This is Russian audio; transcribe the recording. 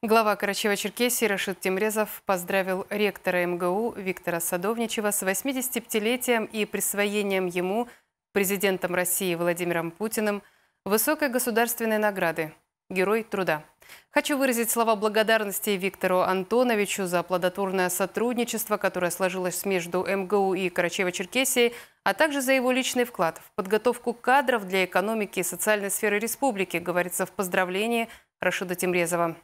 Глава Карачева-Черкесии Рашид Тимрезов поздравил ректора МГУ Виктора Садовничева с 85-летием и присвоением ему, президентом России Владимиром Путиным, высокой государственной награды «Герой труда». Хочу выразить слова благодарности Виктору Антоновичу за плодотворное сотрудничество, которое сложилось между МГУ и Карачево-Черкесией, а также за его личный вклад в подготовку кадров для экономики и социальной сферы республики, говорится в поздравлении Рашида Тимрезова.